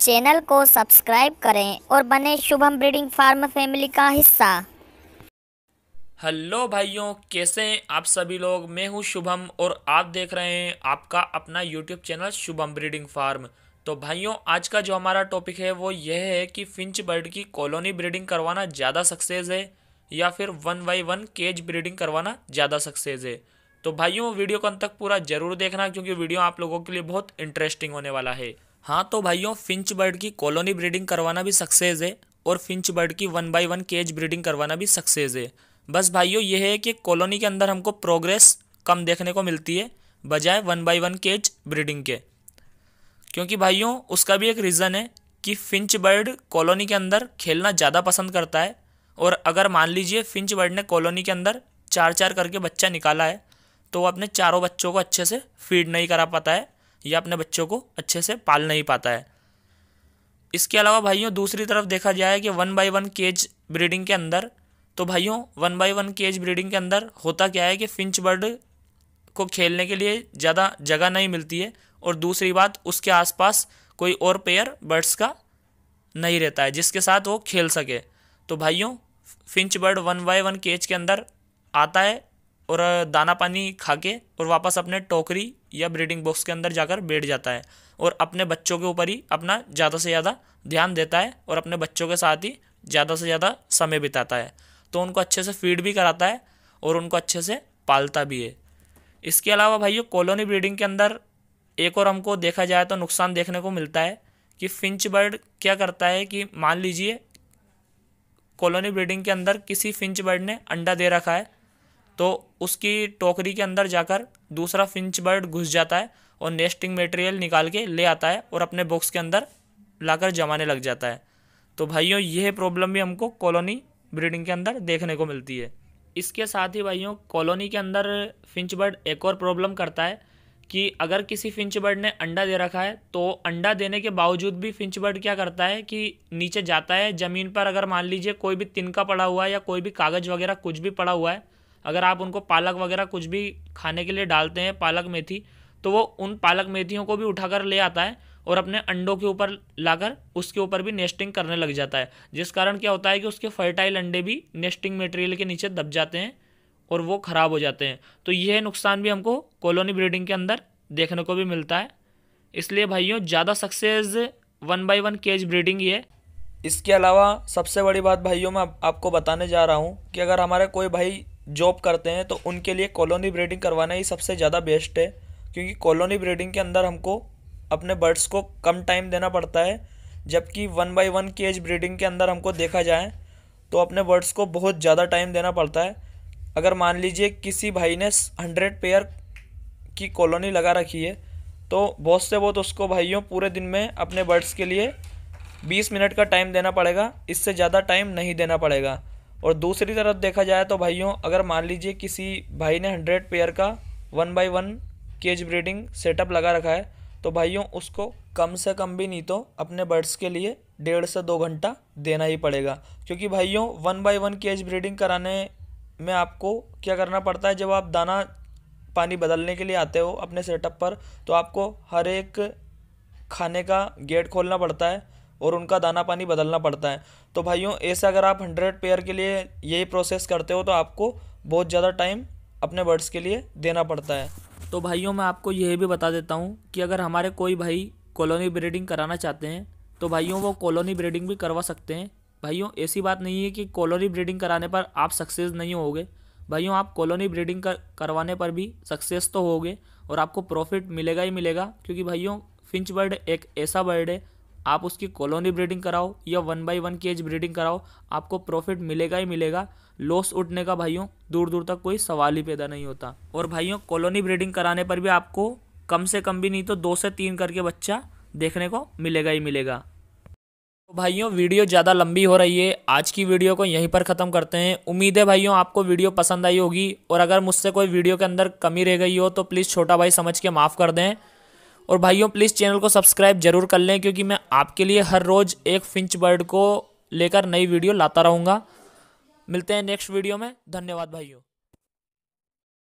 channel को subscribe करें और बने शुभम ब्रीडिंग फार्म फैमिली का हिस्सा हेलो भाइयों कैसे हैं आप सभी लोग मैं हूं शुभम और आप देख रहे हैं आपका अपना YouTube channel Shubham breeding farm तो भाइयों आज का जो हमारा टॉपिक है वो यह है कि फिंच बर्ड की कॉलोनी ब्रीडिंग करवाना ज़्यादा सक्सेस है या फिर one by one cage breeding करवाना ज़्यादा सक्सेस है तो भाइयों वीडियो को अंत तक पूरा जरूर देखना क्योंकि वीडियो आप लोगों के लिए बहुत इंटरेस्टिंग होने वाला है हाँ तो भाइयों फिंच बर्ड की कॉलोनी ब्रीडिंग करवाना भी सक्सेस है और फिंच बर्ड की one by one cage breeding करवाना भी सक्सेस है बस भाइयों यह है कि कॉलोनी के अंदर हमको प्रोग्रेस कम देखने को मिलती है बजाय one by one cage breeding के क्योंकि भाइयों उसका भी एक रीज़न है कि फिंच बर्ड कॉलोनी के अंदर खेलना ज़्यादा पसंद करता है और अगर मान लीजिए फिंच बर्ड ने कॉलोनी के अंदर चार चार करके बच्चा निकाला है तो वो अपने चारों बच्चों को अच्छे से फीड नहीं करा पाता है ये अपने बच्चों को अच्छे से पाल नहीं पाता है इसके अलावा भाइयों दूसरी तरफ देखा जाए कि one by one cage breeding के अंदर तो भाइयों one by one cage breeding के अंदर होता क्या है कि फिंच बर्ड को खेलने के लिए ज़्यादा जगह नहीं मिलती है और दूसरी बात उसके आसपास कोई और पेयर बर्ड्स का नहीं रहता है जिसके साथ वो खेल सके तो भाइयों finch bird one by one cage के अंदर आता है और दाना पानी खा के और वापस अपने टोकरी या ब्रीडिंग बॉक्स के अंदर जाकर बैठ जाता है और अपने बच्चों के ऊपर ही अपना ज़्यादा से ज़्यादा ध्यान देता है और अपने बच्चों के साथ ही ज़्यादा से ज़्यादा समय बिताता है तो उनको अच्छे से फीड भी कराता है और उनको अच्छे से पालता भी है इसके अलावा भाइयों कॉलोनी ब्रीडिंग के अंदर एक और हमको देखा जाए तो नुकसान देखने को मिलता है कि फिंच बर्ड क्या करता है कि मान लीजिए कॉलोनी ब्रीडिंग के अंदर किसी फिंच बर्ड ने अंडा दे रखा है तो उसकी टोकरी के अंदर जाकर दूसरा फिंच बर्ड घुस जाता है और नेस्टिंग मटेरियल निकाल के ले आता है और अपने बॉक्स के अंदर लाकर जमाने लग जाता है तो भाइयों यह प्रॉब्लम भी हमको कॉलोनी ब्रीडिंग के अंदर देखने को मिलती है इसके साथ ही भाइयों कॉलोनी के अंदर फिंच बर्ड एक और प्रॉब्लम करता है कि अगर किसी फिंच बर्ड ने अंडा दे रखा है तो अंडा देने के बावजूद भी फिंच बर्ड क्या करता है कि नीचे जाता है ज़मीन पर अगर मान लीजिए कोई भी तिनका पड़ा हुआ है या कोई भी कागज़ वगैरह कुछ भी पड़ा हुआ है अगर आप उनको पालक वगैरह कुछ भी खाने के लिए डालते हैं पालक मेथी तो वो उन पालक मेथियों को भी उठाकर ले आता है और अपने अंडों के ऊपर लाकर उसके ऊपर भी नेस्टिंग करने लग जाता है जिस कारण क्या होता है कि उसके फर्टाइल अंडे भी नेस्टिंग मटेरियल के नीचे दब जाते हैं और वो ख़राब हो जाते हैं तो यह नुकसान भी हमको कॉलोनी ब्रीडिंग के अंदर देखने को भी मिलता है इसलिए भाइयों ज़्यादा success one by one cage breeding ही है इसके अलावा सबसे बड़ी बात भाइयों मैं आपको बताने जा रहा हूँ कि अगर हमारे कोई भाई जॉब करते हैं तो उनके लिए कॉलोनी ब्रीडिंग करवाना ही सबसे ज़्यादा बेस्ट है क्योंकि कॉलोनी ब्रीडिंग के अंदर हमको अपने बर्ड्स को कम टाइम देना पड़ता है जबकि one by one cage breeding के अंदर हमको देखा जाए तो अपने बर्ड्स को बहुत ज़्यादा टाइम देना पड़ता है अगर मान लीजिए किसी भाई ने हंड्रेड पेयर की कॉलोनी लगा रखी है तो बहुत से बहुत उसको भाइयों पूरे दिन में अपने बर्ड्स के लिए बीस मिनट का टाइम देना पड़ेगा इससे ज़्यादा टाइम नहीं देना पड़ेगा और दूसरी तरफ देखा जाए तो भाइयों अगर मान लीजिए किसी भाई ने हंड्रेड पेयर का one by one cage breeding setup लगा रखा है तो भाइयों उसको कम से कम भी नहीं तो अपने बर्ड्स के लिए डेढ़ से दो घंटा देना ही पड़ेगा क्योंकि भाइयों one by one cage breeding कराने में आपको क्या करना पड़ता है जब आप दाना पानी बदलने के लिए आते हो अपने सेटअप पर तो आपको हर एक खाने का गेट खोलना पड़ता है और उनका दाना पानी बदलना पड़ता है तो भाइयों ऐसे अगर आप हंड्रेड पेयर के लिए यही प्रोसेस करते हो तो आपको बहुत ज़्यादा टाइम अपने बर्ड्स के लिए देना पड़ता है तो भाइयों मैं आपको यह भी बता देता हूँ कि अगर हमारे कोई भाई कॉलोनी ब्रीडिंग कराना चाहते हैं तो भाइयों वो कॉलोनी ब्रीडिंग भी करवा सकते हैं भाइयों ऐसी बात नहीं है कि कॉलोनी ब्रीडिंग कराने पर आप सक्सेस नहीं होगे भाइयों आप कॉलोनी ब्रीडिंग कर करवाने पर भी सक्सेस तो होगे और आपको प्रॉफिट मिलेगा ही मिलेगा क्योंकि भाइयों फिंच बर्ड एक ऐसा बर्ड है आप उसकी कॉलोनी ब्रीडिंग कराओ या वन बाई वन केज एज ब्रीडिंग कराओ आपको प्रॉफिट मिलेगा ही मिलेगा लॉस उठने का भाइयों दूर दूर तक कोई सवाल ही पैदा नहीं होता और भाइयों कॉलोनी ब्रीडिंग कराने पर भी आपको कम से कम भी नहीं तो दो से तीन करके बच्चा देखने को मिलेगा ही मिलेगा तो भाइयों वीडियो ज़्यादा लंबी हो रही है आज की वीडियो को यहीं पर ख़त्म करते हैं उम्मीद है भाइयों आपको वीडियो पसंद आई होगी और अगर मुझसे कोई वीडियो के अंदर कमी रह गई हो तो प्लीज़ छोटा भाई समझ के माफ़ कर दें और भाइयों प्लीज़ चैनल को सब्सक्राइब जरूर कर लें क्योंकि मैं आपके लिए हर रोज़ एक फिंच बर्ड को लेकर नई वीडियो लाता रहूँगा मिलते हैं नेक्स्ट वीडियो में धन्यवाद भाइयों